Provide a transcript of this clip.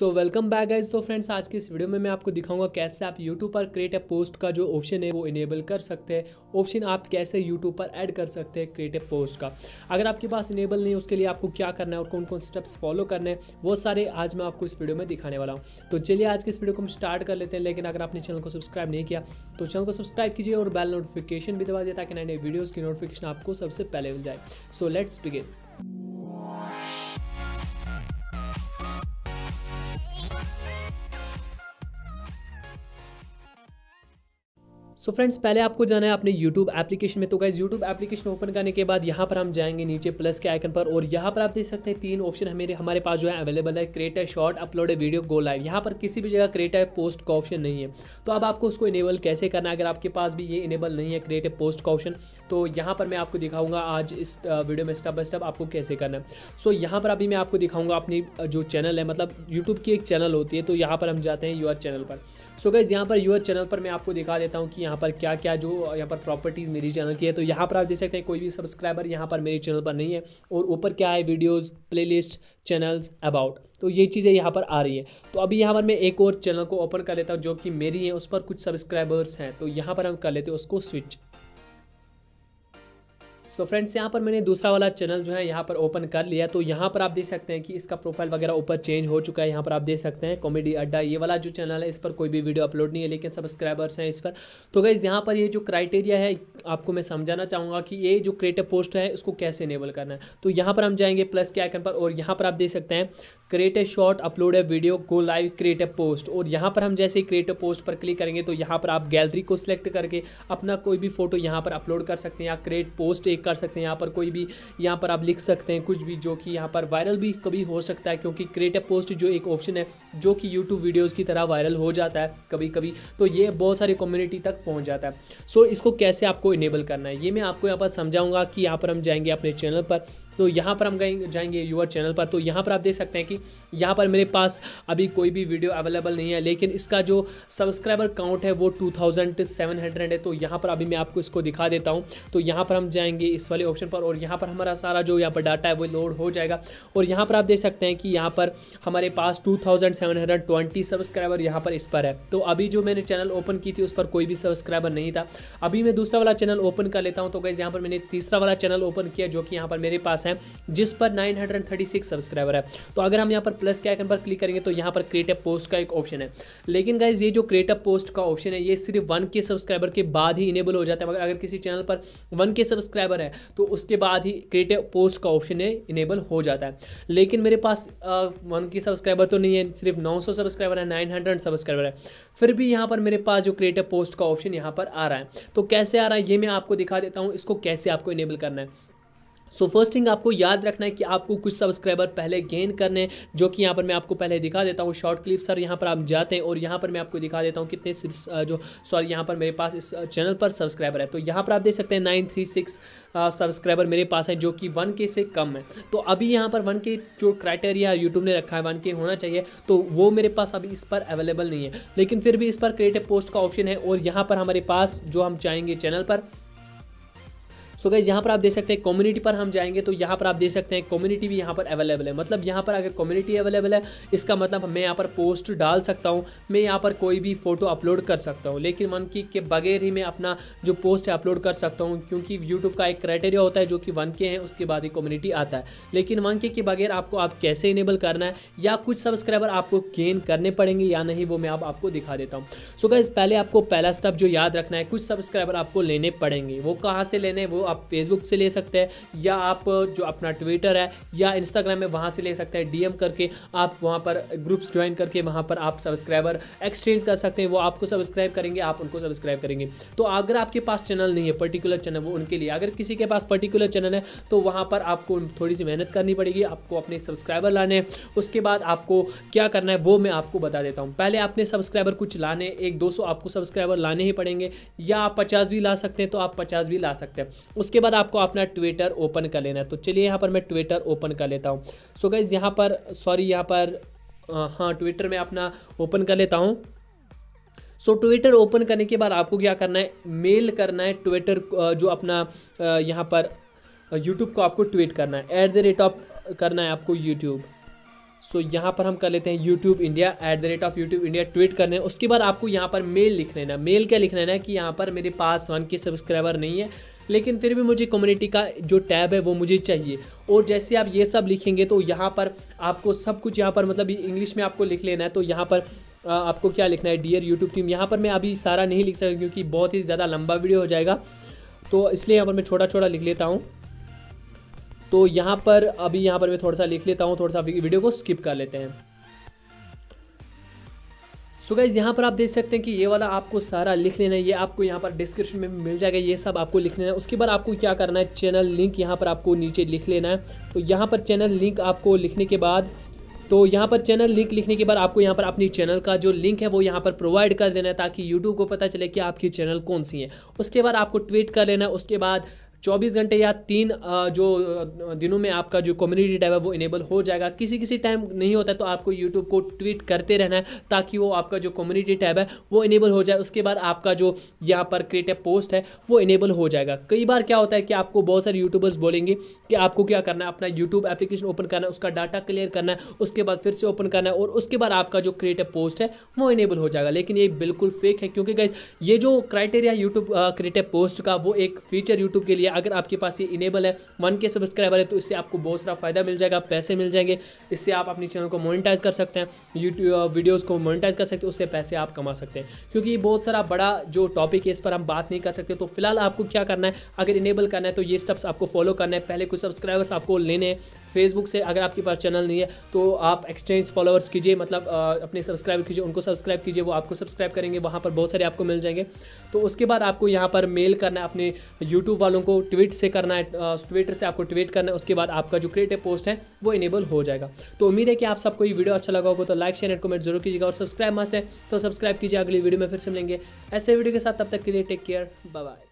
सो welcome back guys तो friends आज के इस वीडियो में मैं आपको दिखाऊंगा कैसे आप यूट्यूब पर क्रिएट ए पोस्ट का जो ऑप्शन है वो इनेबल कर सकते हैं ऑप्शन आप कैसे यूट्यूब पर ऐड कर सकते हैं क्रिएट ए पोस्ट का अगर आपके पास इनेबल नहीं उसके लिए आपको क्या करना है और कौन कौन स्टेप्स फॉलो करने हैं वो सारे आज मैं आपको इस वीडियो में दिखाने वाला हूँ तो चलिए आज के इस वीडियो को हम स्टार्ट कर लेते हैं लेकिन अगर आपने चैनल को सब्सक्राइब नहीं किया तो चैनल को सब्सक्राइब कीजिए और बेल नोटिफिकेशन भी दबा दिए ताकि नए नए वीडियोज़ की नोटिफिकेशन आपको सबसे पहले मिल जाए so let's begin so so friends पहले आपको जाना है अपने यूट्यूब एप्लीकेशन में तो गाइज यूट्यूब एप्लीकेशन ओपन करने के बाद यहाँ पर हम जाएंगे नीचे प्लस के आइकन पर और यहाँ पर आप देख सकते हैं तीन ऑप्शन हमारे हमारे पास जो है अवेलेबल है क्रिएट है शॉर्ट अपलोड है वीडियो गो लाइव यहाँ पर किसी भी जगह क्रिएट है पोस्ट का ऑप्शन नहीं है तो अब आपको उसको इनेबल कैसे करना है अगर आपके पास भी ये इनेबल नहीं है क्रिएट है पोस्ट का ऑप्शन तो यहाँ पर मैं आपको दिखाऊंगा आज इस वीडियो में स्टेप बाय स्टेप आपको कैसे करना है सो so, यहाँ पर अभी मैं आपको दिखाऊंगा अपनी जो चैनल है मतलब यूट्यूब की एक चैनल होती है तो यहाँ पर हम जाते हैं यूर चैनल पर सो so, गाइज यहाँ पर यूर चैनल पर मैं आपको दिखा देता हूँ कि यहाँ पर क्या क्या जो यहाँ पर प्रॉपर्टीज़ मेरी चैनल की है तो यहाँ पर आप देख सकते हैं कोई भी सब्सक्राइबर यहाँ पर मेरे चैनल पर नहीं है और ऊपर क्या है वीडियोज़ प्ले चैनल्स अबाउट तो ये चीज़ें यहाँ पर आ रही हैं तो अभी यहाँ पर मैं एक और चैनल को ओपन कर लेता हूँ जो कि मेरी है उस पर कुछ सब्सक्राइबर्स हैं तो यहाँ पर हम कर लेते हैं उसको स्विच सो फ्रेंड्स यहाँ पर मैंने दूसरा वाला चैनल जो है यहाँ पर ओपन कर लिया तो यहाँ पर आप देख सकते हैं कि इसका प्रोफाइल वगैरह ऊपर चेंज हो चुका है यहाँ पर आप देख सकते हैं कॉमेडी अड्डा ये वाला जो चैनल है इस पर कोई भी वीडियो अपलोड नहीं है लेकिन सब्सक्राइबर्स हैं इस पर तो गाइज़ यहाँ पर ये जो क्राइटेरिया है आपको मैं समझाना चाहूँगा कि ये जो क्रिएटिव पोस्ट है इसको कैसे इनेबल करना है तो यहाँ पर हम जाएंगे प्लस के आइकन पर और यहाँ पर आप देख सकते हैं create a short upload a video go live create a post और यहाँ पर हम जैसे ही क्रिएट ए पोस्ट पर क्लिक करेंगे तो यहाँ पर आप गैलरी को सिलेक्ट करके अपना कोई भी फोटो यहाँ पर अपलोड कर सकते हैं या क्रिएट पोस्ट एक क्लिक कर सकते हैं यहाँ पर कोई भी यहाँ पर आप लिख सकते हैं कुछ भी जो कि यहाँ पर वायरल भी कभी हो सकता है क्योंकि क्रिएटिव पोस्ट जो एक ऑप्शन है जो कि यूट्यूब वीडियोज़ की तरह वायरल हो जाता है कभी कभी तो ये बहुत सारी कम्युनिटी तक पहुँच जाता है सो so, इसको कैसे आपको इनेबल करना है ये मैं आपको यहाँ पर समझाऊँगा कि यहाँ पर हम जाएंगे अपने चैनल पर तो यहाँ पर हम गए जाएंगे यूर चैनल पर तो यहाँ पर आप देख सकते हैं कि यहाँ पर मेरे पास अभी कोई भी वीडियो अवेलेबल नहीं है लेकिन इसका जो सब्सक्राइबर काउंट है वो टू है तो यहाँ पर अभी मैं आपको इसको दिखा देता हूँ तो यहाँ पर हम जाएंगे इस वाले ऑप्शन पर और यहाँ पर हमारा सारा जो यहाँ पर डाटा है वो लोड हो जाएगा और यहाँ पर आप देख सकते हैं कि यहाँ पर हमारे पास टू सब्सक्राइबर यहाँ पर इस पर है तो अभी जो मैंने चैनल ओपन की थी उस पर कोई भी सब्सक्राइबर नहीं था अभी मैं दूसरा वाला चैनल ओपन कर लेता हूँ तो गैस यहाँ पर मैंने तीसरा वाला चैनल ओपन किया जो कि यहाँ पर मेरे पास है है जिस पर 936 सब्सक्राइबर है तो अगर हम यहाँ पर प्लस के आइकन पर क्लिक करेंगे तो यहाँ पर क्रिएटिव पोस्ट का एक ऑप्शन है लेकिन गाइज ये जो क्रिएटिव पोस्ट का ऑप्शन है ये सिर्फ वन के सब्सक्राइबर के बाद ही इनेबल हो जाता है मगर अगर किसी चैनल पर वन के सब्सक्राइबर है तो उसके बाद ही क्रिएटिव पोस्ट का ऑप्शन है इनेबल हो जाता है लेकिन मेरे पास वन के सब्सक्राइबर तो नहीं है सिर्फ नौ सब्सक्राइबर है नाइन सब्सक्राइबर है फिर भी यहाँ पर मेरे पास जो क्रिएटिव पोस्ट का ऑप्शन यहाँ पर आ रहा है तो कैसे आ रहा है ये मैं आपको दिखा देता हूँ इसको कैसे आपको इनेबल करना है सो फर्स्ट थिंग आपको याद रखना है कि आपको कुछ सब्सक्राइबर पहले गेन करने जो कि यहाँ पर मैं आपको पहले दिखा देता हूँ शॉर्ट क्लिप सर यहाँ पर आप जाते हैं और यहाँ पर मैं आपको दिखा देता हूँ कितने uh, जो सॉरी यहाँ पर मेरे पास इस चैनल uh, पर सब्सक्राइबर है तो यहाँ पर आप देख सकते हैं नाइन थ्री सिक्स सब्सक्राइबर मेरे पास है जो कि वन के से कम है तो अभी यहाँ पर वन के जो क्राइटेरिया यूट्यूब ने रखा है वन के होना चाहिए तो वो मेरे पास अभी इस पर अवेलेबल नहीं है लेकिन फिर भी इस पर क्रिएटिव पोस्ट का ऑप्शन है और यहाँ पर हमारे पास जो हम चाहेंगे चैनल पर सो गाइज यहाँ पर आप देख सकते हैं कम्युनिटी पर हम जाएंगे तो यहाँ पर आप देख सकते हैं कम्युनिटी भी यहाँ पर अवेलेबल है मतलब यहाँ पर अगर कम्युनिटी अवेलेबल है इसका मतलब मैं यहाँ पर पोस्ट डाल सकता हूँ मैं यहाँ पर कोई भी फोटो अपलोड कर सकता हूँ लेकिन वन की के बगैर ही मैं अपना जो पोस्ट है अपलोड कर सकता हूँ क्योंकि यूट्यूब का एक क्राइटेरिया होता है जो कि वन के है उसके बाद ही कम्युनिटी आता है लेकिन वन के के बगैर आपको आप कैसे इनेबल करना है या कुछ सब्सक्राइबर आपको गेन करने पड़ेंगे या नहीं वो मैं आपको दिखा देता हूँ सो गई गाइज पहले आपको पहला स्टेप जो याद रखना है कुछ सब्सक्राइबर आपको लेने पड़ेंगे वो कहाँ से लेने वो आप फेसबुक से ले सकते हैं या आप जो अपना ट्विटर है या इंस्टाग्राम है वहाँ से ले सकते हैं डीएम करके आप वहाँ पर ग्रुप्स ज्वाइन करके वहाँ पर आप सब्सक्राइबर एक्सचेंज कर सकते हैं वो आपको सब्सक्राइब करेंगे आप उनको सब्सक्राइब करेंगे तो अगर आपके पास चैनल नहीं है पर्टिकुलर चैनल वो उनके लिए अगर किसी के पास पर्टिकुलर चैनल है तो वहाँ पर आपको थोड़ी सी मेहनत करनी पड़ेगी आपको अपने सब्सक्राइबर लाने हैं उसके बाद आपको क्या करना है वो मैं आपको बता देता हूँ पहले आपने सब्सक्राइबर कुछ लाने एक दो आपको सब्सक्राइबर लाने ही पड़ेंगे या आप पचास भी ला सकते हैं तो आप पचास भी ला सकते हैं उसके बाद आपको अपना ट्विटर ओपन कर लेना है तो चलिए यहाँ पर मैं ट्विटर ओपन कर लेता हूँ सो गाइज यहाँ पर सॉरी यहाँ पर हाँ ट्विटर में अपना ओपन कर लेता हूँ सो ट्विटर ओपन करने के बाद आपको क्या करना है मेल करना है ट्विटर जो अपना यहाँ पर यूट्यूब को आपको ट्वीट करना है ऐट द रेट ऑफ करना है आपको यूट्यूब सो so, यहाँ पर हम कर लेते हैं YouTube India at the rate of YouTube India tweet करने उसके बाद आपको यहाँ पर मेल लिख लेना है मेल क्या लिख लेना है कि यहाँ पर मेरे पास वन के सब्सक्राइबर नहीं है लेकिन फिर भी मुझे कम्युनिटी का जो टैब है वो मुझे चाहिए और जैसे आप ये सब लिखेंगे तो यहाँ पर आपको सब कुछ यहाँ पर मतलब इंग्लिश में आपको लिख लेना है तो यहाँ पर आपको क्या लिखना है डियर यूट्यूब टीम यहाँ पर मैं अभी सारा नहीं लिख सकता क्योंकि बहुत ही ज़्यादा लंबा वीडियो हो जाएगा तो इसलिए यहाँ पर मैं छोटा छोटा लिख लेता हूँ तो यहाँ पर अभी यहाँ पर मैं थोड़ा सा लिख लेता हूँ थोड़ा सा वीडियो को स्किप कर लेते हैं सो गाइज यहाँ पर आप देख सकते हैं कि ये वाला आपको सारा लिख लेना है ये आपको यहाँ पर डिस्क्रिप्शन में मिल जाएगा ये सब आपको लिख लेना है उसके बाद आपको क्या करना है चैनल लिंक यहाँ पर आपको नीचे लिख लेना है तो यहाँ पर चैनल लिंक आपको लिखने के बाद तो यहाँ पर चैनल लिंक लिखने के बाद आपको यहाँ पर अपनी चैनल का जो लिंक है वो यहाँ पर प्रोवाइड कर देना है ताकि यूट्यूब को पता चले कि आपकी चैनल कौन सी है उसके बाद आपको ट्वीट कर लेना है उसके बाद 24 घंटे या तीन जो दिनों में आपका जो कम्युनिटी टैब है वो इनेबल हो जाएगा किसी किसी टाइम नहीं होता तो आपको यूट्यूब को ट्वीट करते रहना है ताकि वो आपका जो कम्युनिटी टैब है वो इनेबल हो जाए उसके बाद आपका जो यहाँ पर क्रिएटिव पोस्ट है वो इनेबल हो जाएगा कई बार क्या होता है कि आपको बहुत सारे यूट्यूबर्स बोलेंगे कि आपको क्या करना है अपना यूट्यूब एप्लीकेशन ओपन करना है उसका डाटा क्लियर करना है उसके बाद फिर से ओपन करना है और उसके बाद आपका जो क्रिएटिव पोस्ट है वो इनेबल हो जाएगा लेकिन ये बिल्कुल फेक है क्योंकि ये जो क्राइटेरिया यूट्यूब क्रिएटिव पोस्ट का वो एक फीचर यूट्यूब के लिए अगर आपके पास ये इनेबल है वन के सब्सक्राइबर है तो इससे आपको बहुत सारा फ़ायदा मिल जाएगा पैसे मिल जाएंगे इससे आप अपने चैनल को मोनिटाइज कर सकते हैं यूट्यूब वीडियोज़ को मोनिटाइज कर सकते हैं उससे पैसे आप कमा सकते हैं क्योंकि ये बहुत सारा बड़ा जो टॉपिक है इस पर हम बात नहीं कर सकते तो फिलहाल आपको क्या करना है अगर इनेबल करना है तो ये स्टेप्स आपको फॉलो करना है पहले कुछ सब्सक्राइबर्स आपको लेने हैं फेसबुक से अगर आपके पास चैनल नहीं है तो आप एक्सचेंज फॉलोअर्स कीजिए मतलब अपने सब्सक्राइब कीजिए उनको सब्सक्राइब कीजिए वो आपको सब्सक्राइब करेंगे वहाँ पर बहुत सारे आपको मिल जाएंगे तो उसके बाद आपको यहाँ पर मेल करना है अपने यूट्यूब वालों को ट्वीट से करना है ट्विटर से आपको ट्वीट करना है उसके बाद आपका जो क्रिएटिव पोस्ट है वो इनेबल हो जाएगा तो उम्मीद है कि आप सबको ये वीडियो अच्छा लगा होगा तो लाइक शेयर एंड कमेंट जरूर कीजिएगा और सब्सक्राइब मस्ट है तो सब्सक्राइब कीजिए अगली वीडियो में फिर से मिलेंगे ऐसे वीडियो के साथ तब तक के लिए टेक केयर बाय